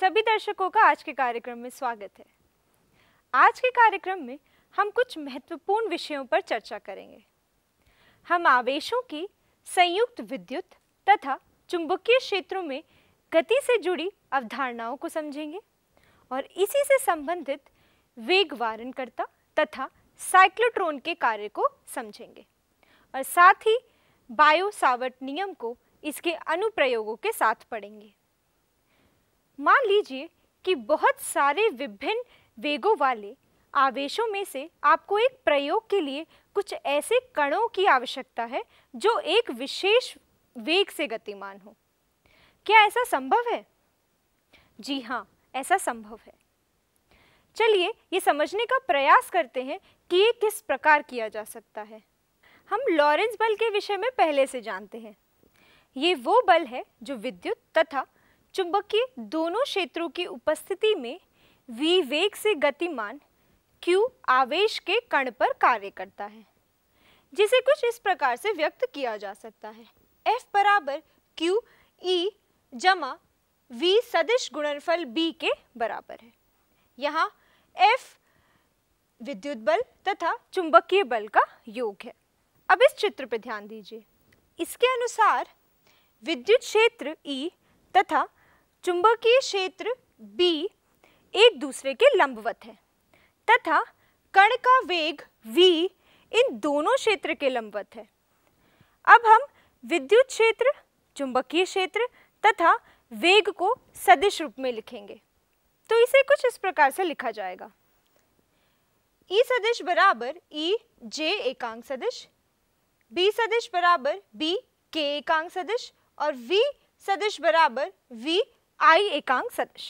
सभी दर्शकों का आज के कार्यक्रम में स्वागत है आज के कार्यक्रम में हम कुछ महत्वपूर्ण विषयों पर चर्चा करेंगे हम आवेशों की संयुक्त विद्युत तथा चुंबकीय क्षेत्रों में गति से जुड़ी अवधारणाओं को समझेंगे और इसी से संबंधित वेग वारणकर्ता तथा साइक्लोट्रोन के कार्य को समझेंगे और साथ ही बायो सावट नियम को इसके अनुप्रयोगों के साथ पढ़ेंगे मान लीजिए कि बहुत सारे विभिन्न वेगों वाले आवेशों में से आपको एक प्रयोग के लिए कुछ ऐसे कणों की आवश्यकता है जो एक विशेष वेग से गतिमान हो क्या ऐसा संभव है जी हाँ ऐसा संभव है चलिए ये समझने का प्रयास करते हैं कि ये किस प्रकार किया जा सकता है हम लॉरेंस बल के विषय में पहले से जानते हैं ये वो बल है जो विद्युत तथा चुंबकीय दोनों क्षेत्रों की उपस्थिति में वी वेग से गतिमान q आवेश के कण पर कार्य करता है जिसे कुछ इस प्रकार से व्यक्त किया जा सकता है F बराबर क्यू ई e जमा वी सदिश गुणनफल B के बराबर है यहाँ F विद्युत बल तथा चुंबकीय बल का योग है अब इस चित्र पर ध्यान दीजिए इसके अनुसार विद्युत क्षेत्र E तथा चुंबकीय क्षेत्र B एक दूसरे के लंबवत है तथा कण का वेग v इन दोनों क्षेत्र के लंबवत है अब हम विद्युत क्षेत्र चुंबकीय क्षेत्र तथा वेग को सदिश रूप में लिखेंगे तो इसे कुछ इस प्रकार से लिखा जाएगा ई e सदिश बराबर ई e जे एकांक सदिश बी सदिश बराबर बी के एकांक सदिश और वी सदिश बराबर वी आई एकांक सदिश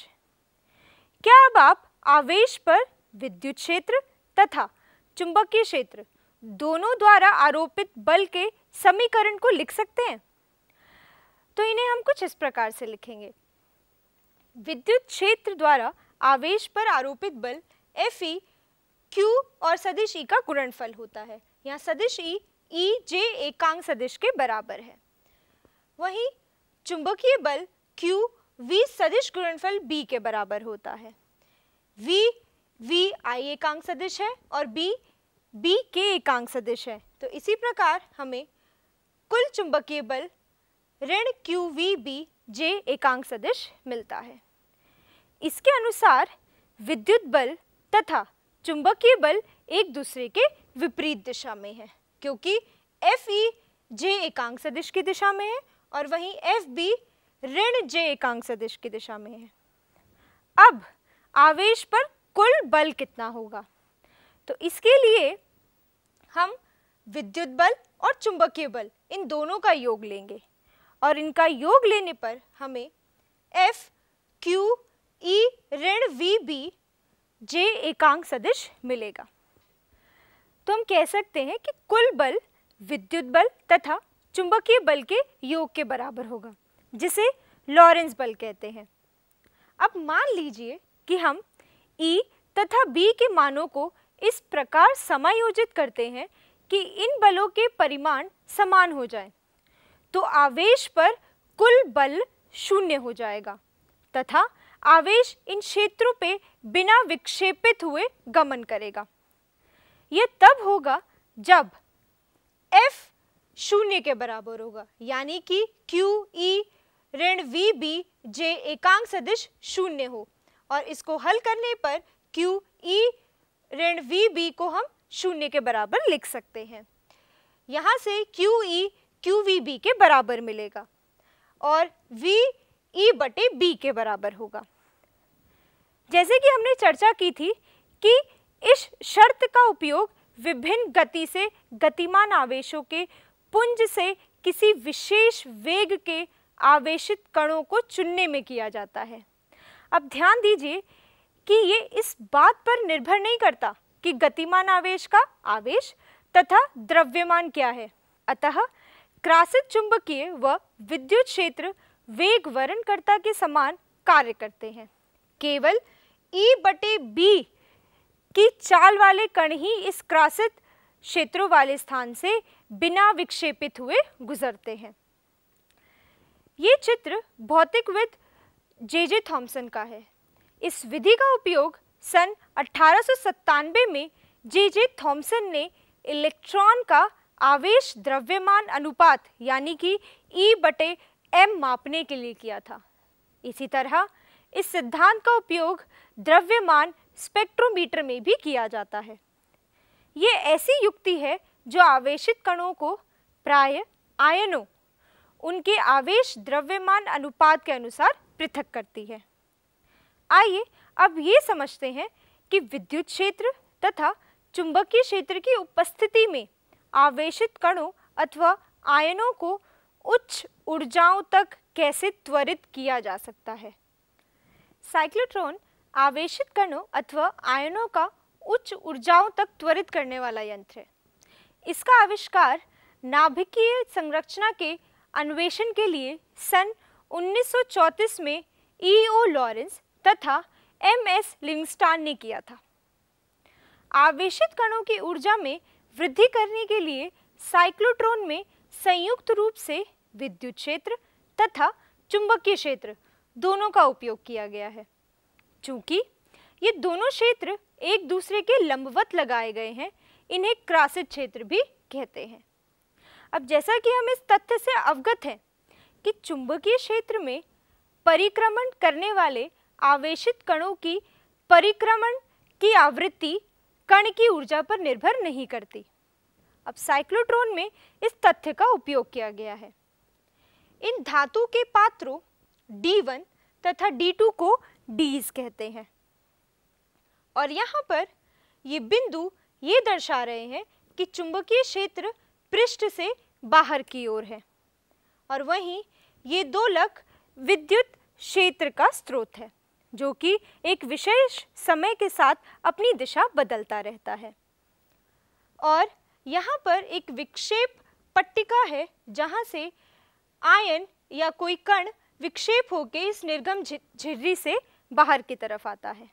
क्या अब आप आवेश पर विद्युत क्षेत्र तथा चुंबकीय क्षेत्र दोनों द्वारा आरोपित बल के समीकरण को लिख सकते हैं तो इन्हें हम कुछ इस प्रकार से लिखेंगे विद्युत क्षेत्र द्वारा आवेश पर आरोपित बल एफ ई क्यू और सदिश ई e का गुणनफल होता है यहाँ सदिश ई ई जे एकांक सदिश के बराबर है वहीं चुंबकीय बल क्यू वी सदिश गुणनफल बी के बराबर होता है वी वी आई एकांक सदिश है और बी बी के एकांक सदिश है तो इसी प्रकार हमें कुल चुंबकीय बल ऋण क्यू वी बी जे एकांक सदिश मिलता है इसके अनुसार विद्युत बल तथा चुंबकीय बल एक दूसरे के विपरीत दिशा में है क्योंकि एफ ई जे एकांक सदिश की दिशा में है और वहीं एफ बी ऋण जे एकांक सदिश की दिशा में है अब आवेश पर कुल बल कितना होगा तो इसके लिए हम विद्युत बल और चुंबकीय बल इन दोनों का योग लेंगे और इनका योग लेने पर हमें F Q E ऋण V B जे एकांक सदिश मिलेगा तो हम कह सकते हैं कि कुल बल विद्युत बल तथा चुंबकीय बल के योग के बराबर होगा जिसे लॉरेंस बल कहते हैं अब मान लीजिए कि हम E तथा B के मानों को इस प्रकार समायोजित करते हैं कि इन बलों के परिमाण समान हो जाए तो आवेश पर कुल बल शून्य हो जाएगा तथा आवेश इन क्षेत्रों पे बिना विक्षेपित हुए गमन करेगा यह तब होगा जब F शून्य के बराबर होगा यानी कि Q E ऋण वी बी जे एकांक सदिश शून्य हो और इसको हल करने पर क्यू ई e ऋण वी बी को हम शून्य के बराबर लिख सकते हैं यहाँ से Q E Q V B के बराबर मिलेगा और वी ई e बटे बी के बराबर होगा जैसे कि हमने चर्चा की थी कि इस शर्त का उपयोग विभिन्न गति से गतिमान आवेशों के पुंज से किसी विशेष वेग के आवेशित कणों को चुनने में किया जाता है अब ध्यान दीजिए कि ये इस बात पर निर्भर नहीं करता कि गतिमान आवेश का आवेश तथा द्रव्यमान क्या है अतः क्रासित चुंबकीय व विद्युत क्षेत्र वेग वर्णकर्ता के समान कार्य करते हैं केवल ई e बटे बी की चाल वाले कण ही इस क्रासित क्षेत्रों वाले स्थान से बिना विक्षेपित हुए गुजरते हैं ये चित्र भौतिकविद जे जे थॉम्सन का है इस विधि का उपयोग सन अठारह में जे जे थॉम्सन ने इलेक्ट्रॉन का आवेश द्रव्यमान अनुपात यानी कि ई e बटे एम मापने के लिए किया था इसी तरह इस सिद्धांत का उपयोग द्रव्यमान स्पेक्ट्रोमीटर में भी किया जाता है ये ऐसी युक्ति है जो आवेशित कणों को प्राय आयनों उनके आवेश द्रव्यमान अनुपात के अनुसार पृथक करती है आइए अब ये समझते हैं कि विद्युत क्षेत्र तथा चुंबकीय क्षेत्र की उपस्थिति में आवेशित कणों अथवा आयनों को उच्च ऊर्जाओं तक कैसे त्वरित किया जा सकता है साइक्लोट्रॉन आवेशित कणों अथवा आयनों का उच्च ऊर्जाओं तक त्वरित करने वाला यंत्र है इसका आविष्कार नाभिकीय संरचना के अन्वेषण के लिए सन 1934 में ई ओ लॉरेंस तथा एम एस लिंगस्टान ने किया था आवेशित कणों की ऊर्जा में वृद्धि करने के लिए साइक्लोट्रॉन में संयुक्त रूप से विद्युत क्षेत्र तथा चुंबकीय क्षेत्र दोनों का उपयोग किया गया है चूंकि ये दोनों क्षेत्र एक दूसरे के लंबवत लगाए गए हैं इन्हें क्रासित क्षेत्र भी कहते हैं अब जैसा कि हम इस तथ्य से अवगत हैं कि चुंबकीय क्षेत्र में परिक्रमण करने वाले आवेशित कणों की परिक्रमण की आवृत्ति कण की ऊर्जा पर निर्भर नहीं करती अब साइक्लोट्रॉन में इस तथ्य का उपयोग किया गया है इन धातु के पात्रों D1 तथा D2 को डीज कहते हैं और यहाँ पर ये बिंदु ये दर्शा रहे हैं कि चुंबकीय क्षेत्र पृष्ठ से बाहर की ओर है और वहीं ये दो लक विद्युत क्षेत्र का स्रोत है जो कि एक विशेष समय के साथ अपनी दिशा बदलता रहता है और यहाँ पर एक विक्षेप पट्टिका है जहाँ से आयन या कोई कण विक्षेप होकर इस निर्गम झिर्री से बाहर की तरफ आता है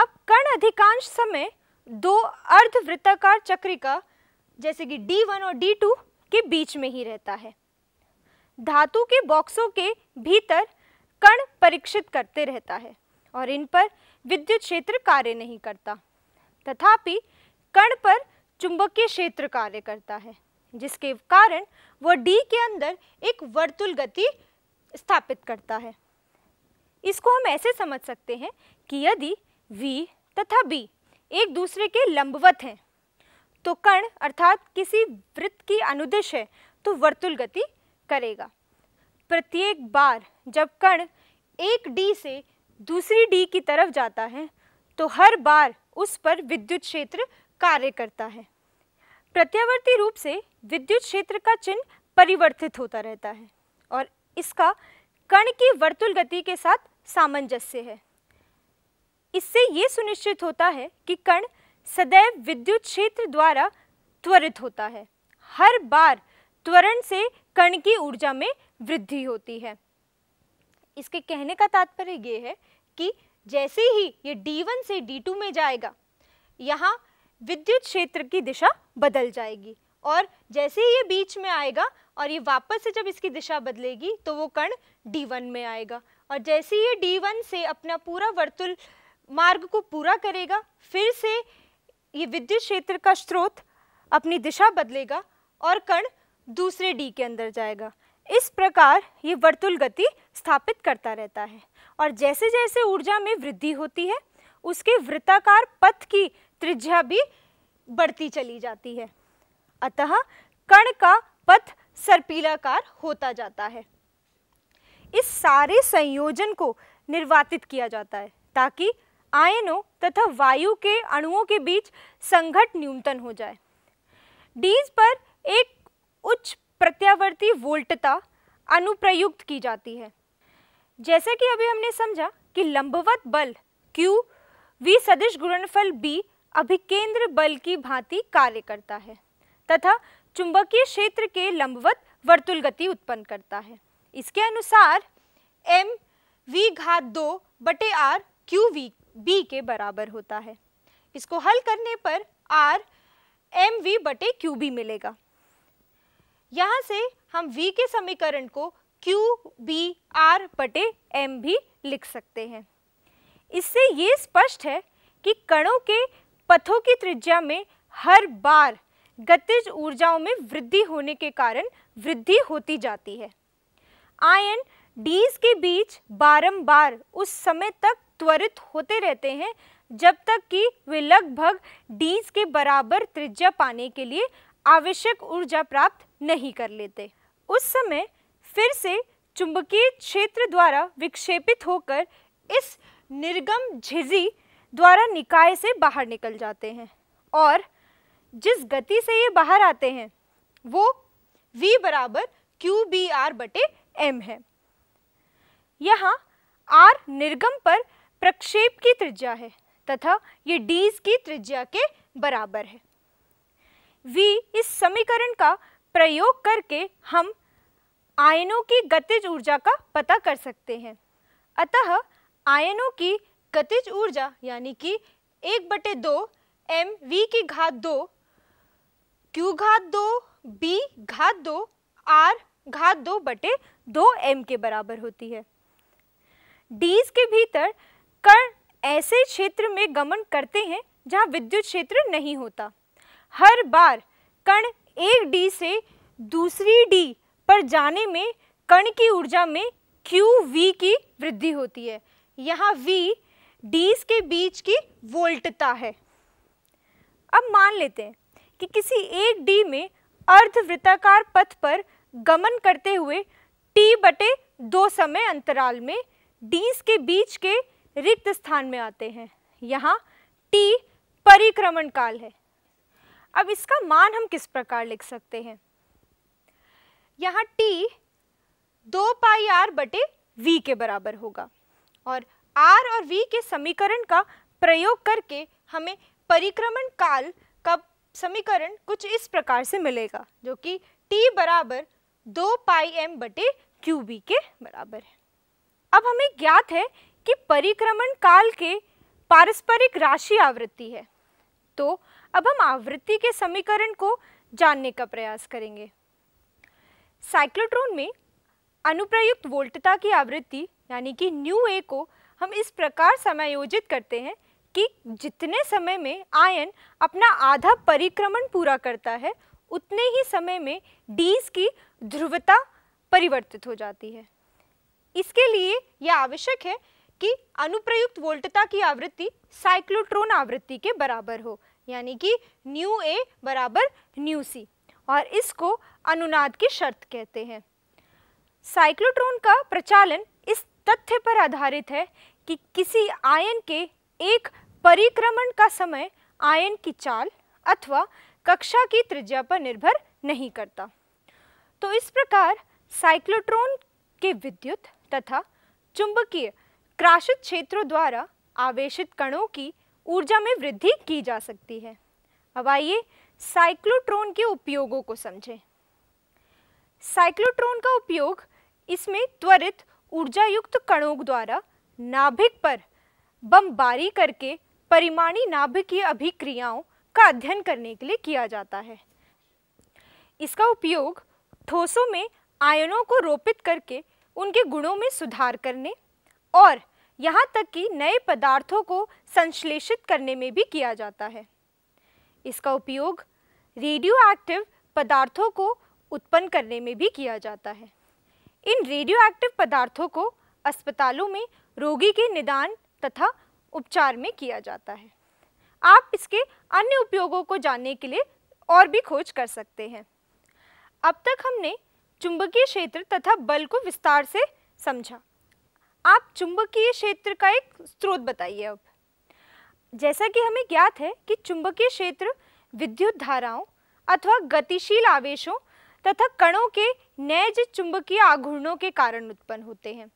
अब कण अधिकांश समय दो अर्धवृत्ताकार चक्रिका जैसे कि D1 और D2 के बीच में ही रहता है धातु के बॉक्सों के भीतर कण परीक्षित करते रहता है और इन पर विद्युत क्षेत्र कार्य नहीं करता तथापि कण पर चुंबकीय क्षेत्र कार्य करता है जिसके कारण वह डी के अंदर एक वर्तुल गति स्थापित करता है इसको हम ऐसे समझ सकते हैं कि यदि V तथा B एक दूसरे के लंबवत हैं तो कर्ण अर्थात किसी वृत्त की अनुदिश है तो वर्तुल गति करेगा प्रत्येक बार जब कर्ण एक डी से दूसरी डी की तरफ जाता है तो हर बार उस पर विद्युत क्षेत्र कार्य करता है प्रत्यावर्ती रूप से विद्युत क्षेत्र का चिन्ह परिवर्तित होता रहता है और इसका कण की वर्तुल गति के साथ सामंजस्य है इससे ये सुनिश्चित होता है कि कण सदैव विद्युत क्षेत्र द्वारा त्वरित होता है हर बार त्वरण से कण की ऊर्जा में वृद्धि होती है इसके कहने का तात्पर्य यह है कि जैसे ही ये D1 से D2 में जाएगा यहाँ विद्युत क्षेत्र की दिशा बदल जाएगी और जैसे ही ये बीच में आएगा और ये वापस से जब इसकी दिशा बदलेगी तो वो कण D1 में आएगा और जैसे ही ये D1 से अपना पूरा वर्तुल मार्ग को पूरा करेगा फिर से ये विद्युत क्षेत्र का स्रोत अपनी दिशा बदलेगा और कण दूसरे डी के अंदर जाएगा इस प्रकार ये वर्तुल गति स्थापित करता रहता है और जैसे जैसे ऊर्जा में वृद्धि होती है उसके वृत्ताकार पथ की त्रिज्या भी बढ़ती चली जाती है अतः कण का पथ सर्पीलाकार होता जाता है इस सारे संयोजन को निर्वातित किया जाता है ताकि आयनों तथा वायु के अणुओं के बीच संघट न्यूनतम हो जाए डीज पर एक उच्च प्रत्यावर्ती वोल्टता अनुप्रयुक्त की जाती है जैसे कि अभी हमने समझा कि लंबवत बल Q V सदिश गुणनफल B अभिकेंद्र बल की भांति कार्य करता है तथा चुंबकीय क्षेत्र के लंबवत वर्तुल गति उत्पन्न करता है इसके अनुसार एम वी घात दो बटे आर क्यू वी बी के बराबर होता है इसको हल करने पर आर एम वी बटे क्यू बी मिलेगा यहाँ से हम v के समीकरण को क्यू बी आर बटे एम भी लिख सकते हैं इससे ये स्पष्ट है कि कणों के पथों की त्रिज्या में हर बार गतिज ऊर्जाओं में वृद्धि होने के कारण वृद्धि होती जाती है आयन डीज के बीच बारंबार उस समय तक त्वरित होते रहते हैं जब तक कि वे लगभग डीज के बराबर त्रिज्या पाने के लिए आवश्यक ऊर्जा प्राप्त नहीं कर लेते उस समय फिर से चुंबकीय क्षेत्र द्वारा विक्षेपित होकर इस निर्गम झिझी द्वारा निकाय से बाहर निकल जाते हैं और जिस गति से ये बाहर आते हैं वो v बराबर क्यू बी आर बटे एम है यहाँ r निर्गम पर प्रक्षेप की त्रिज्या है तथा ये डीज की त्रिज्या के बराबर है वी इस समीकरण का प्रयोग करके हम आयनों की गतिज ऊर्जा का पता कर सकते हैं अतः आयनों की गतिज ऊर्जा यानी कि एक बटे दो एम वी की घात दो क्यू घात दो बी घात दो आर घात दो बटे दो एम के बराबर होती है डीज के भीतर कण ऐसे क्षेत्र में गमन करते हैं जहाँ विद्युत क्षेत्र नहीं होता हर बार कण एक डी से दूसरी डी पर जाने में कण की ऊर्जा में क्यू वी की वृद्धि होती है यहाँ वी डीज के बीच की वोल्टता है अब मान लेते हैं कि किसी एक डी में अर्धवृत्ताकार पथ पर गमन करते हुए टी बटे दो समय अंतराल में डीज के बीच के रिक्त स्थान में आते हैं यहाँ टी परिक्रमण काल है अब इसका मान हम किस प्रकार लिख सकते हैं यहाँ टी दो पाई आर बटे वी के बराबर होगा और आर और वी के समीकरण का प्रयोग करके हमें परिक्रमण काल का समीकरण कुछ इस प्रकार से मिलेगा जो कि टी बराबर दो पाई एम बटे क्यू बी के बराबर है अब हमें ज्ञात है कि परिक्रमण काल के पारस्परिक राशि आवृत्ति है तो अब हम आवृत्ति के समीकरण को जानने का प्रयास करेंगे साइक्लोट्रॉन में अनुप्रयुक्त वोल्टता की आवृत्ति यानी कि न्यू ए को हम इस प्रकार समायोजित करते हैं कि जितने समय में आयन अपना आधा परिक्रमण पूरा करता है उतने ही समय में डीज की ध्रुवता परिवर्तित हो जाती है इसके लिए यह आवश्यक है कि अनुप्रयुक्त वोल्टता की आवृत्ति साइक्लोट्रोन आवृत्ति के बराबर हो यानी कि न्यू ए बराबर न्यू सी और इसको अनुनाद की शर्त कहते हैं साइक्लोट्रोन का प्रचालन इस तथ्य पर आधारित है कि किसी आयन के एक परिक्रमण का समय आयन की चाल अथवा कक्षा की त्रिज्या पर निर्भर नहीं करता तो इस प्रकार साइक्लोट्रोन के विद्युत तथा चुंबकीय क्राशित क्षेत्रों द्वारा आवेशित कणों की ऊर्जा में वृद्धि की जा सकती है अब आइए साइक्लोट्रॉन के उपयोगों को समझें साइक्लोट्रॉन का उपयोग इसमें त्वरित ऊर्जा युक्त कणों द्वारा नाभिक पर बमबारी करके परिमाणी नाभिकीय अभिक्रियाओं का अध्ययन करने के लिए किया जाता है इसका उपयोग ठोसों में आयनों को रोपित करके उनके गुणों में सुधार करने और यहाँ तक कि नए पदार्थों को संश्लेषित करने में भी किया जाता है इसका उपयोग रेडियो एक्टिव पदार्थों को उत्पन्न करने में भी किया जाता है इन रेडियो एक्टिव पदार्थों को अस्पतालों में रोगी के निदान तथा उपचार में किया जाता है आप इसके अन्य उपयोगों को जानने के लिए और भी खोज कर सकते हैं अब तक हमने चुंबकीय क्षेत्र तथा बल को विस्तार से समझा आप चुंबकीय क्षेत्र का एक स्रोत बताइए अब जैसा कि हमें ज्ञात है कि चुंबकीय क्षेत्र विद्युत धाराओं अथवा गतिशील आवेशों तथा कणों के नैज चुंबकीय आघूर्णों के कारण उत्पन्न होते हैं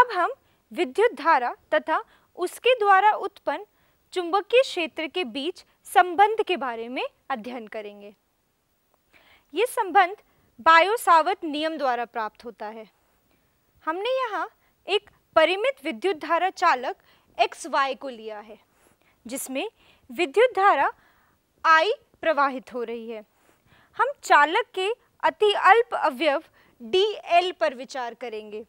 अब हम विद्युत धारा तथा उसके द्वारा उत्पन्न चुंबकीय क्षेत्र के बीच संबंध के बारे में अध्ययन करेंगे ये संबंध बायोसावत नियम द्वारा प्राप्त होता है हमने यहाँ एक परिमित विद्युत धारा चालक एक्स वाई को लिया है जिसमें विद्युत धारा आई प्रवाहित हो रही है हम चालक के अति अल्प अवयव डी एल पर विचार करेंगे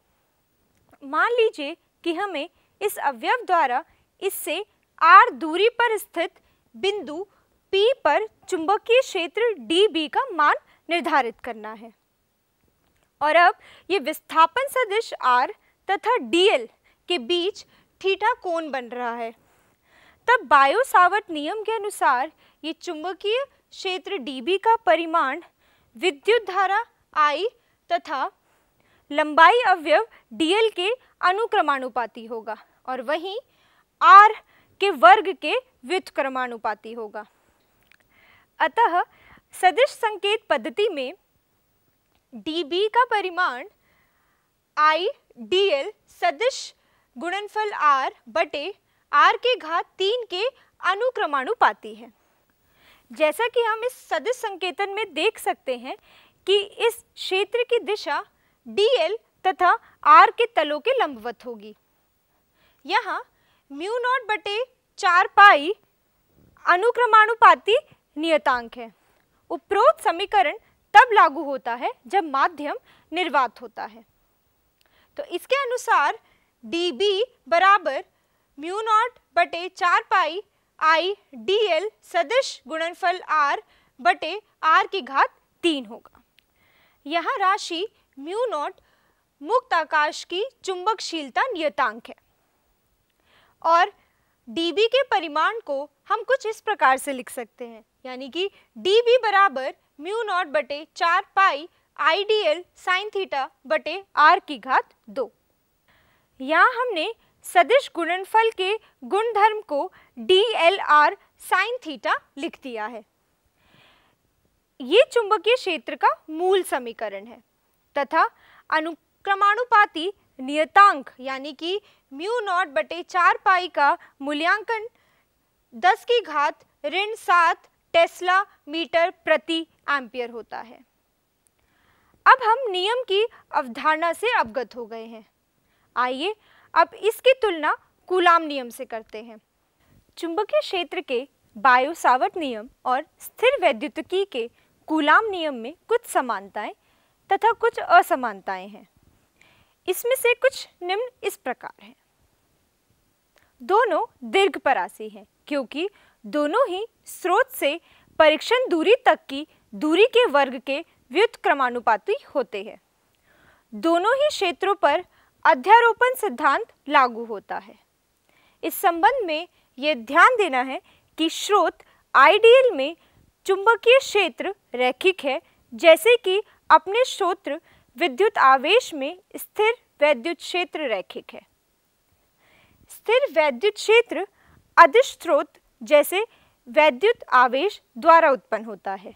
मान लीजिए कि हमें इस अवयव द्वारा इससे आर दूरी पर स्थित बिंदु P पर चुंबकीय क्षेत्र डी बी का मान निर्धारित करना है और अब ये विस्थापन सदिश R तथा डीएल के बीच थीटा कोण बन रहा है तब बायोसावट नियम के अनुसार ये चुंबकीय क्षेत्र डीबी का परिमाण विद्युत धारा आई तथा लंबाई अवयव डीएल के अनुक्रमानुपाती होगा और वहीं आर के वर्ग के व्युत्क्रमानुपाती होगा अतः सदिश संकेत पद्धति में dB का परिमाण आई डीएल सदिश गुणनफल आर बटे आर के घात तीन के अनुक्रमानुपाती है जैसा कि हम इस सदिश संकेतन में देख सकते हैं कि इस क्षेत्र की दिशा डी एल तथा आर के तलों के लंबवत होगी यहाँ म्यू नॉट बटे चार पाई अनुक्रमानुपाती नियतांक है उपरोक्त समीकरण तब लागू होता है जब माध्यम निर्वात होता है तो इसके अनुसार डी बी बराबर म्यू नॉट बटे चार पाई आई डी एल सदिश गुणनफल आर बटे आर की घात तीन होगा यह राशि म्यू नॉट मुक्त आकाश की चुंबकशीलता नियतांक है और बी के परिमाण को हम कुछ इस प्रकार से लिख सकते हैं यानी कि बी बराबर म्यू नॉट बटे चार पाई आईडीएल साइन थीटा बटे आर की घात दो यहाँ हमने सदिश गुणनफल के गुणधर्म को D L R sine theta लिख दिया है ये चुंबकीय क्षेत्र का मूल समीकरण है तथा अनुक्रमानुपाती नियतांक यानी कि म्यू नॉट बटे चार पाई का मूल्यांकन दस की घात ऋण सात टेस्ला मीटर प्रति एम्पियर होता है अब हम नियम की अवधारणा से अवगत हो गए हैं आइए अब इसकी तुलना कुलाम नियम से करते हैं चुंबकीय क्षेत्र के बायोसावट नियम और स्थिर वैद्युतिकी के कुलाम नियम में कुछ समानताएं तथा कुछ असमानताएं हैं इसमें से कुछ निम्न इस प्रकार हैं दोनों दीर्घ परासी हैं क्योंकि दोनों ही स्रोत से परीक्षण दूरी तक की दूरी के वर्ग के व्युत्क्रमानुपाती होते हैं दोनों ही क्षेत्रों पर अध्यारोपण सिद्धांत लागू होता है इस संबंध में यह ध्यान देना है कि स्रोत आइडियल में चुंबकीय क्षेत्र रैखिक है जैसे कि अपने स्रोत विद्युत आवेश में स्थिर वैद्युत क्षेत्र रैखिक है स्थिर वैद्युत क्षेत्र अदिश स्रोत जैसे वैद्युत आवेश द्वारा उत्पन्न होता है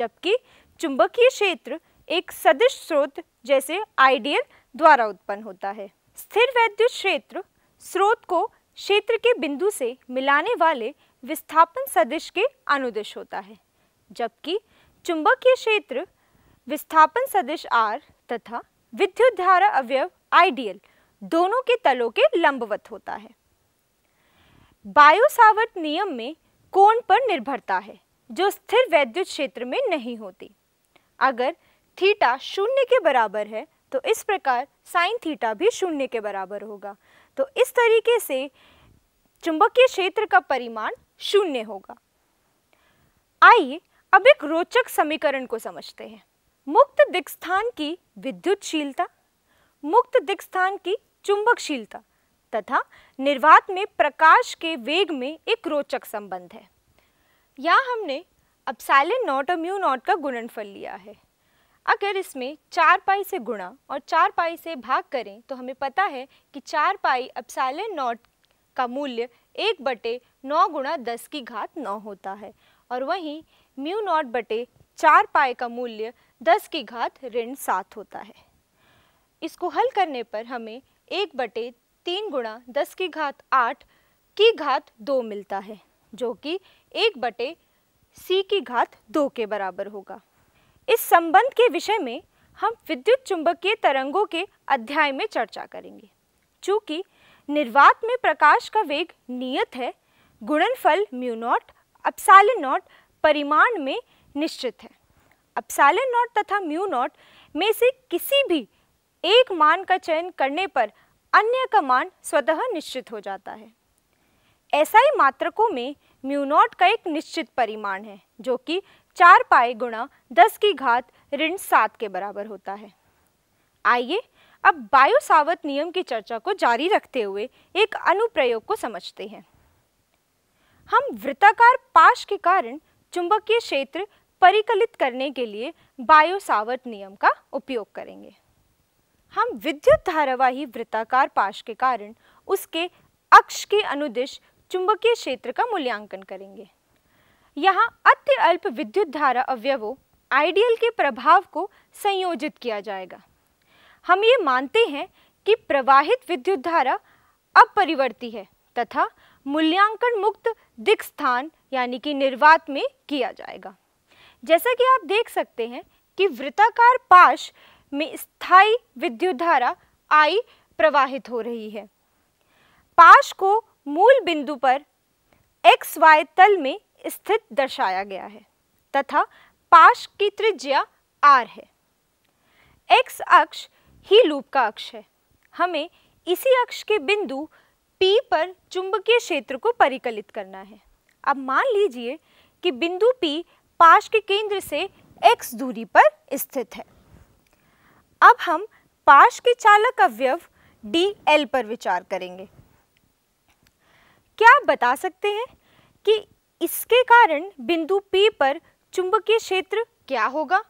जबकि चुंबकीय क्षेत्र एक सदिश स्रोत जैसे आइडियल द्वारा उत्पन्न होता है स्थिर वैद्युत क्षेत्र स्रोत को क्षेत्र के बिंदु से मिलाने वाले विस्थापन सदिश के अनुदिश होता है जबकि चुंबकीय क्षेत्र विस्थापन सदिश आर तथा विद्युत धारा अवयव आइडियल दोनों के तलों के लंबवत होता है बायोसावर्ट नियम में कोण पर निर्भरता है जो स्थिर वैद्युत क्षेत्र में नहीं होती अगर थीटा शून्य के बराबर है तो इस प्रकार साइन थीटा भी शून्य के बराबर होगा तो इस तरीके से चुंबकीय क्षेत्र का परिमाण शून्य होगा आइए अब एक रोचक समीकरण को समझते हैं मुक्त दिक्स्थान की विद्युतशीलता मुक्त दिक्स्थान की चुंबकशीलता तथा निर्वात में प्रकाश के वेग में एक रोचक संबंध है या हमने साइलेंट नॉट और म्यू नॉट का गुणनफल लिया है अगर इसमें चार पाई से गुणा और चार पाई से भाग करें तो हमें पता है कि चार पाई साइलेंट नॉट का मूल्य एक बटे नौ गुणा दस की घात नौ होता है और वहीं म्यू नॉट बटे चार पाई का मूल्य दस की घात ऋण सात होता है इसको हल करने पर हमें एक बटे तीन गुणा दस की घात आठ की घात दो मिलता है जो कि एक बटे सी की घात दो के बराबर होगा इस संबंध के विषय में हम विद्युत चुंबकीय तरंगों के अध्याय में चर्चा करेंगे चूँकि निर्वात में प्रकाश का वेग नियत है गुणनफल म्यू नॉट अपसाले नॉट परिमाण में निश्चित है अपसाले नॉट तथा म्यू नॉट में से किसी भी एक मान का चयन करने पर अन्य का मान स्वतः निश्चित हो जाता है ऐसा ही मात्रकों में म्यू नॉट का एक निश्चित परिमाण है जो कि चार पाए गुणा दस की घात ऋण सात के बराबर होता है आइए अब बायोसावत नियम की चर्चा को जारी रखते हुए एक अनुप्रयोग को समझते हैं हम वृत्ताकार पाश के कारण चुंबकीय क्षेत्र परिकलित करने के लिए बायोसावत नियम का उपयोग करेंगे हम विद्युत धारावाही वृत्ताकार पाश के कारण उसके अक्ष के अनुदिश चुंबकीय क्षेत्र का मूल्यांकन करेंगे यहाँ अति अल्प विद्युत धारा अवयवों आइडियल के प्रभाव को संयोजित किया जाएगा हम ये मानते हैं कि प्रवाहित विद्युत धारा अपरिवर्ती है तथा मूल्यांकन मुक्त दिख स्थान यानी कि निर्वात में किया जाएगा जैसा कि आप देख सकते हैं कि वृत्ताकार पाश में स्थायी विद्युत धारा आई प्रवाहित हो रही है पाश को मूल बिंदु पर एक्स वाई तल में स्थित दर्शाया गया है तथा पाश की त्रिज्या आर है एक्स अक्ष ही लूप का अक्ष है हमें इसी अक्ष के बिंदु पी पर चुंबकीय क्षेत्र को परिकलित करना है अब मान लीजिए कि बिंदु पी पाश के केंद्र से x दूरी पर स्थित है अब हम पाश के चालक अवयव डी एल पर विचार करेंगे क्या आप बता सकते हैं कि इसके कारण बिंदु P पर चुंबकीय क्षेत्र क्या होगा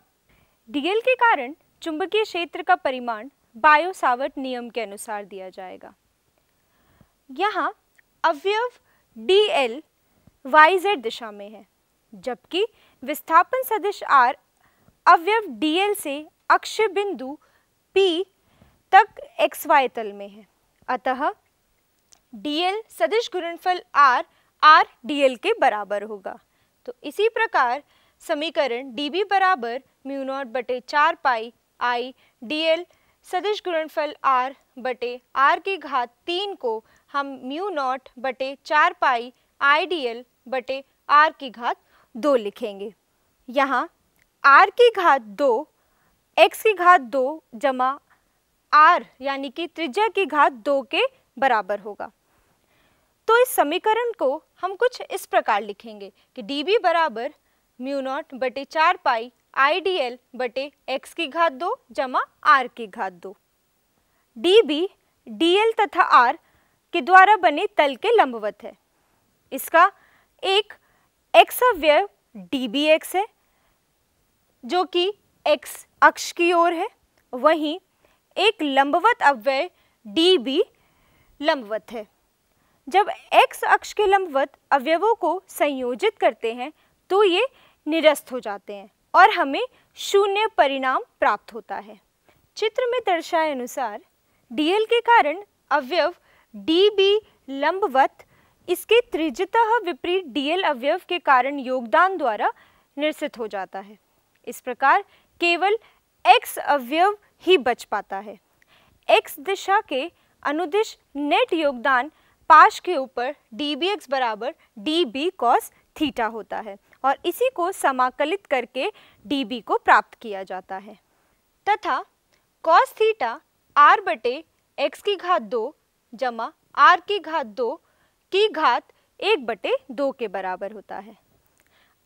डीएल के कारण चुंबकीय क्षेत्र का परिमाण बायोसावट नियम के अनुसार दिया जाएगा यहाँ अवयव डी एल वाई जेड दिशा में है जबकि विस्थापन सदिश आर अवयव डीएल से अक्ष बिंदु पी तक एक्स वाई तल में है अतः डीएल सदिश गुणनफल आर आर डीएल के बराबर होगा तो इसी प्रकार समीकरण डी बी बराबर म्यू नॉट बटे चार पाई आई डी एल सदिश गुणनफल आर बटे आर की घात तीन को हम म्यू नॉट बटे चार पाई आई डी एल बटे आर की घात दो लिखेंगे यहाँ आर की घात दो एक्स की घात दो जमा आर यानी कि त्रिज्या की घात दो के बराबर होगा तो इस समीकरण को हम कुछ इस प्रकार लिखेंगे कि डी बी बराबर म्यू नॉट बटे चार पाई आई डी एल बटे एक्स की घात दो जमा आर की घात दो डी बी डी एल तथा आर के द्वारा बने तल के लंबवत है इसका एक एक्स अवयव डी बी एक्स है जो कि एक्स अक्ष की ओर है वहीं एक लंबवत अव्यय डी बी लंबवत है जब x अक्ष के लंबवत अवयवों को संयोजित करते हैं तो ये निरस्त हो जाते हैं और हमें शून्य परिणाम प्राप्त होता है चित्र में दर्शाए अनुसार डीएल के कारण अवयव डी बी लंबवत इसके त्रिजतः विपरीत डीएल अवयव के कारण योगदान द्वारा निरसित हो जाता है इस प्रकार केवल एक्स अवयव ही बच पाता है एक्स दिशा के अनुदिश नेट योगदान पाश के ऊपर डी बी एक्स बराबर डी बी कॉस थीटा होता है और इसी को समाकलित करके डी बी को प्राप्त किया जाता है तथा कॉस थीटा आर बटे एक्स की घात दो जमा आर की घात दो की घात एक बटे दो के बराबर होता है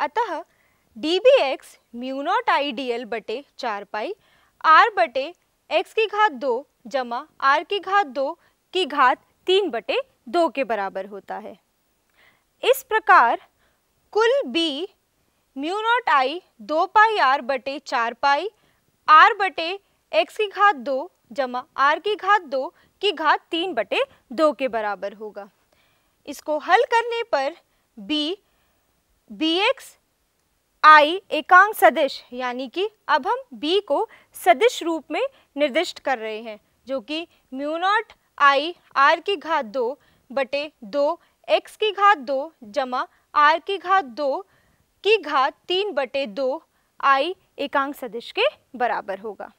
अतः D B X mu naught I D L बटे चार पाई आर बटे एक्स की घात दो जमा आर की घात दो की घात तीन बटे दो के बराबर होता है इस प्रकार कुल बी म्यू नॉट आई दो पाई आर बटे चार पाई आर बटे एक्स की घात दो जमा आर की घात दो की घात तीन बटे दो के बराबर होगा इसको हल करने पर बी बी एक्स आई एकांक सदिश यानी कि अब हम बी को सदिश रूप में निर्दिष्ट कर रहे हैं जो कि म्यू नॉट आई आर की घात दो बटे दो एक्स की घात दो जमा आर की घात दो की घात तीन बटे दो आई एकांक सदिश के बराबर होगा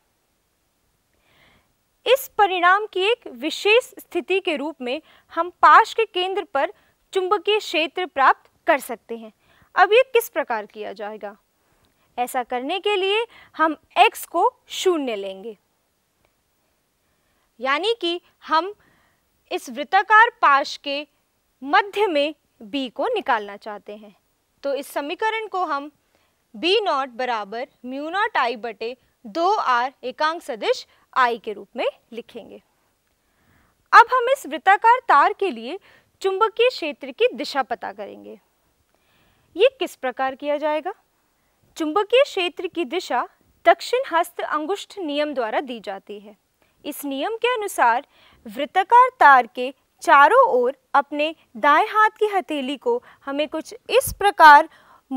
इस परिणाम की एक विशेष स्थिति के रूप में हम पाश के केंद्र पर चुंबकीय क्षेत्र प्राप्त कर सकते हैं अब ये किस प्रकार किया जाएगा ऐसा करने के लिए हम x को शून्य लेंगे यानी कि हम इस वृत्ताकार पाश के मध्य में b को निकालना चाहते हैं तो इस समीकरण को हम b नॉट बराबर म्यू नॉट आई बटे दो आर एकांक सदिश आई के रूप में लिखेंगे अब हम इस वृत्ताकार तार के लिए चुंबकीय क्षेत्र की दिशा पता करेंगे ये किस प्रकार किया जाएगा चुंबकीय क्षेत्र की दिशा दक्षिण हस्त अंगुष्ठ नियम द्वारा दी जाती है इस नियम के अनुसार वृत्तकार तार के चारों ओर अपने दाएं हाथ की हथेली को हमें कुछ इस प्रकार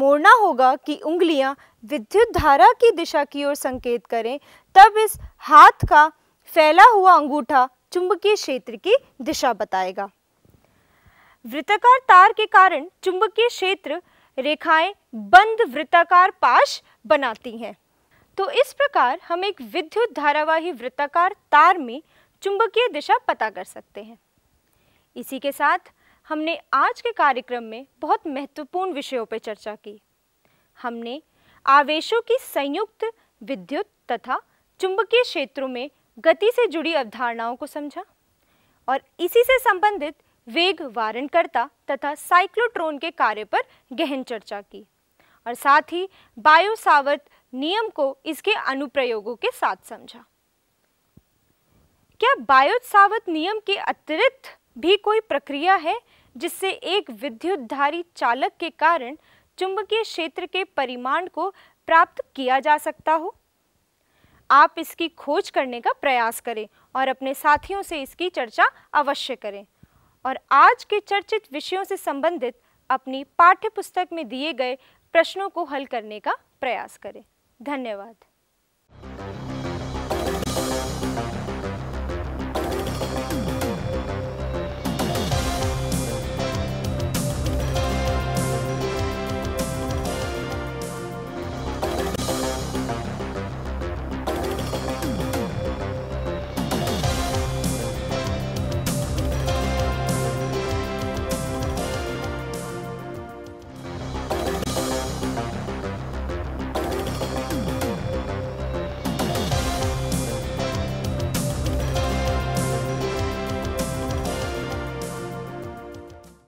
मोड़ना होगा कि उंगलियां विद्युत धारा की दिशा की ओर संकेत करें तब इस हाथ का फैला हुआ अंगूठा चुंबकीय क्षेत्र की दिशा बताएगा वृत्ताकार तार के कारण चुंबकीय क्षेत्र रेखाएं बंद वृत्ताकार पाश बनाती हैं तो इस प्रकार हम एक विद्युत धारावाही वृत्ताकार तार में चुंबकीय दिशा पता कर सकते हैं इसी के साथ हमने आज के कार्यक्रम में बहुत महत्वपूर्ण विषयों पर चर्चा की हमने आवेशों की संयुक्त विद्युत तथा चुंबकीय क्षेत्रों में गति से जुड़ी अवधारणाओं को समझा और इसी से संबंधित वेग वारणकर्ता तथा साइक्लोट्रोन के कार्य पर गहन चर्चा की और साथ ही बायोसावर्त नियम को इसके अनुप्रयोगों के साथ समझा क्या बायोत्सावत नियम के अतिरिक्त भी कोई प्रक्रिया है जिससे एक विद्युतधारी चालक के कारण चुंबकीय क्षेत्र के परिमाण को प्राप्त किया जा सकता हो आप इसकी खोज करने का प्रयास करें और अपने साथियों से इसकी चर्चा अवश्य करें और आज के चर्चित विषयों से संबंधित अपनी पाठ्य पुस्तक में दिए गए प्रश्नों को हल करने का प्रयास करें धन्यवाद